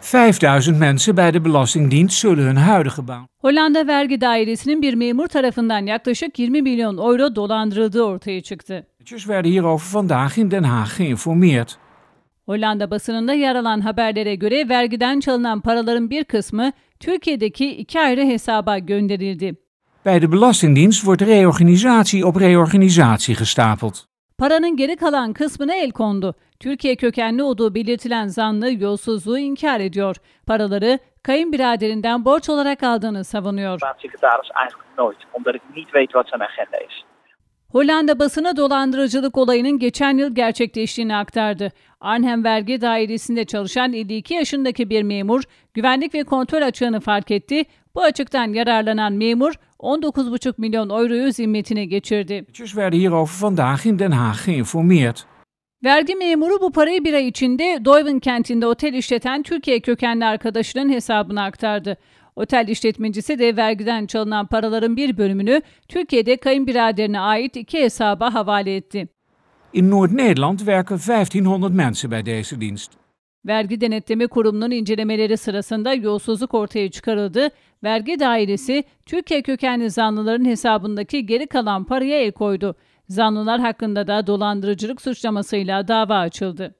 5000 mensen bij de Belastingdienst zullen hun huidige baan. Hollanda Vergi Dairesi'nin bir memur tarafından yaklaşık 20 milyon euro dolandırıldığı ortaya çıktı. werden hierover vandaag in Den Haag geïnformeerd. Hollanda basınında yer alan haberlere göre vergiden çalınan paraların bir kısmı Türkiye'deki iki ayrı hesaba gönderildi. Bij de Belastingdienst wordt reorganisatie op reorganisatie gestapeld. Paranın geri kalan kısmına el kondu. Türkiye kökenli olduğu belirtilen zanlı yolsuzluğu inkar ediyor. Paraları kayınbiraderinden borç olarak aldığını savunuyor. Hollanda basına dolandırıcılık olayının geçen yıl gerçekleştiğini aktardı. Arnhem Vergi Dairesi'nde çalışan 52 yaşındaki bir memur güvenlik ve kontrol açığını fark etti. Bu açıktan yararlanan memur 19,5 milyon euroyu zimmetine geçirdi. Dus werden hierover vandaag in Den Haag geïnformeerd. Vergi memuru bu parayı bir ay içinde Doyven kentinde otel işleten Türkiye kökenli arkadaşının hesabına aktardı. Otel işletmecisi de vergiden çalınan paraların bir bölümünü Türkiye'de kayınbiraderine ait iki hesaba havale etti. In Noord-Nederland werken 1500 mensen bij deze dienst. Vergi Denetleme Kurumu'nun incelemeleri sırasında yolsuzluk ortaya çıkarıldı. Vergi dairesi Türkiye kökenli zanlıların hesabındaki geri kalan paraya el koydu. Zanlılar hakkında da dolandırıcılık suçlamasıyla dava açıldı.